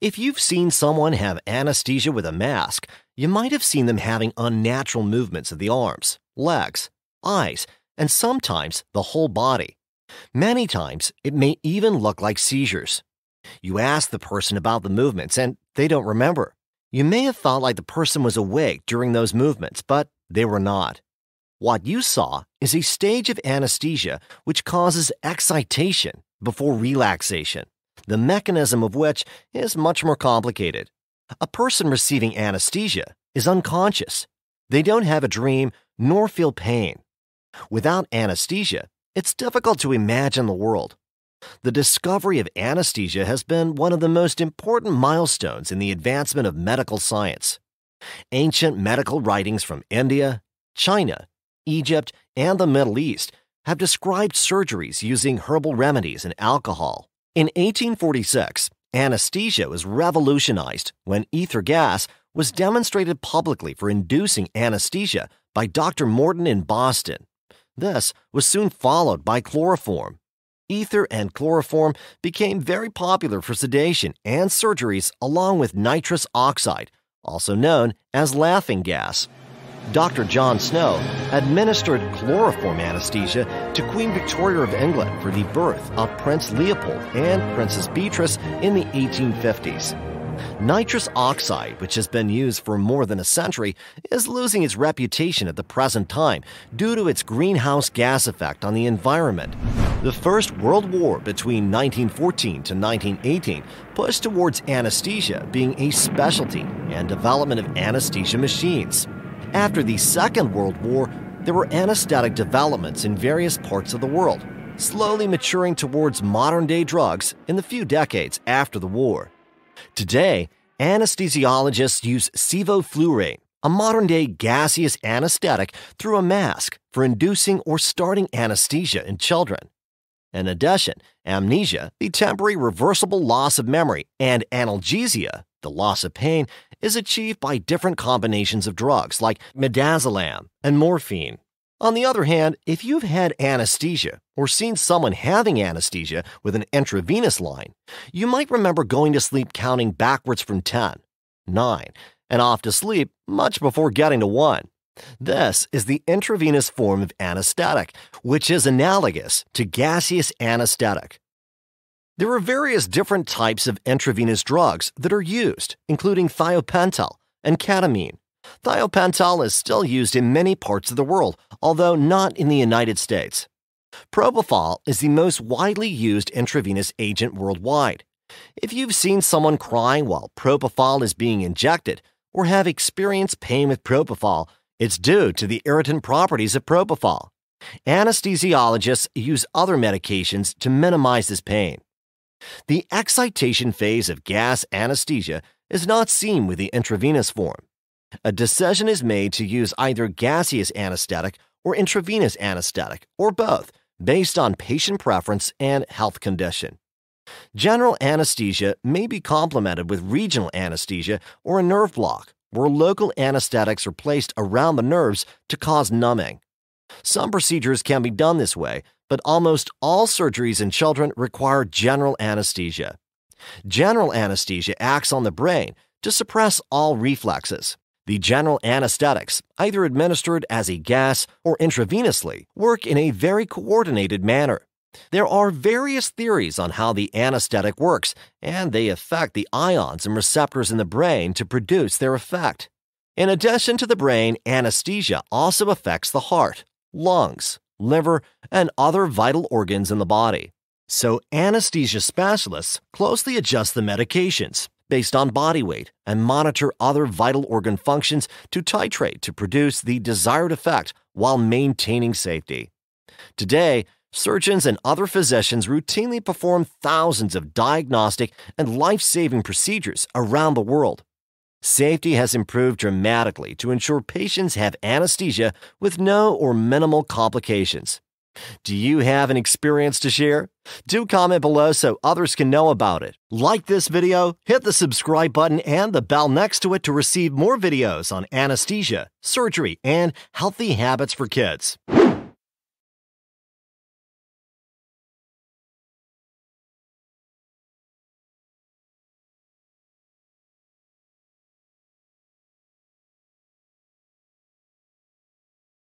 If you've seen someone have anesthesia with a mask, you might have seen them having unnatural movements of the arms, legs, eyes, and sometimes the whole body. Many times, it may even look like seizures. You ask the person about the movements, and they don't remember. You may have thought like the person was awake during those movements, but they were not. What you saw is a stage of anesthesia which causes excitation before relaxation the mechanism of which is much more complicated. A person receiving anesthesia is unconscious. They don't have a dream nor feel pain. Without anesthesia, it's difficult to imagine the world. The discovery of anesthesia has been one of the most important milestones in the advancement of medical science. Ancient medical writings from India, China, Egypt, and the Middle East have described surgeries using herbal remedies and alcohol in 1846, anesthesia was revolutionized when ether gas was demonstrated publicly for inducing anesthesia by Dr. Morton in Boston. This was soon followed by chloroform. Ether and chloroform became very popular for sedation and surgeries, along with nitrous oxide, also known as laughing gas. Dr. John Snow administered chloroform anesthesia to Queen Victoria of England for the birth of Prince Leopold and Princess Beatrice in the 1850s. Nitrous oxide, which has been used for more than a century, is losing its reputation at the present time due to its greenhouse gas effect on the environment. The First World War between 1914 to 1918 pushed towards anesthesia being a specialty and development of anesthesia machines. After the Second World War, there were anesthetic developments in various parts of the world, slowly maturing towards modern day drugs in the few decades after the war. Today, anesthesiologists use sevoflurane, a modern day gaseous anesthetic, through a mask for inducing or starting anesthesia in children. In addition, amnesia, the temporary reversible loss of memory, and analgesia, the loss of pain, is achieved by different combinations of drugs like midazolam and morphine. On the other hand, if you've had anesthesia or seen someone having anesthesia with an intravenous line, you might remember going to sleep counting backwards from 10, 9, and off to sleep much before getting to 1. This is the intravenous form of anesthetic, which is analogous to gaseous anesthetic. There are various different types of intravenous drugs that are used, including thiopental and ketamine. Thiopental is still used in many parts of the world, although not in the United States. Propofol is the most widely used intravenous agent worldwide. If you've seen someone crying while propofol is being injected or have experienced pain with propofol, it's due to the irritant properties of propofol. Anesthesiologists use other medications to minimize this pain. The excitation phase of gas anesthesia is not seen with the intravenous form. A decision is made to use either gaseous anesthetic or intravenous anesthetic, or both, based on patient preference and health condition. General anesthesia may be complemented with regional anesthesia or a nerve block, where local anesthetics are placed around the nerves to cause numbing. Some procedures can be done this way, but almost all surgeries in children require general anesthesia. General anesthesia acts on the brain to suppress all reflexes. The general anesthetics, either administered as a gas or intravenously, work in a very coordinated manner. There are various theories on how the anesthetic works, and they affect the ions and receptors in the brain to produce their effect. In addition to the brain, anesthesia also affects the heart, lungs, liver, and other vital organs in the body. So, anesthesia specialists closely adjust the medications based on body weight and monitor other vital organ functions to titrate to produce the desired effect while maintaining safety. Today, surgeons and other physicians routinely perform thousands of diagnostic and life saving procedures around the world Safety has improved dramatically to ensure patients have anesthesia with no or minimal complications. Do you have an experience to share? Do comment below so others can know about it. Like this video, hit the subscribe button and the bell next to it to receive more videos on anesthesia, surgery, and healthy habits for kids.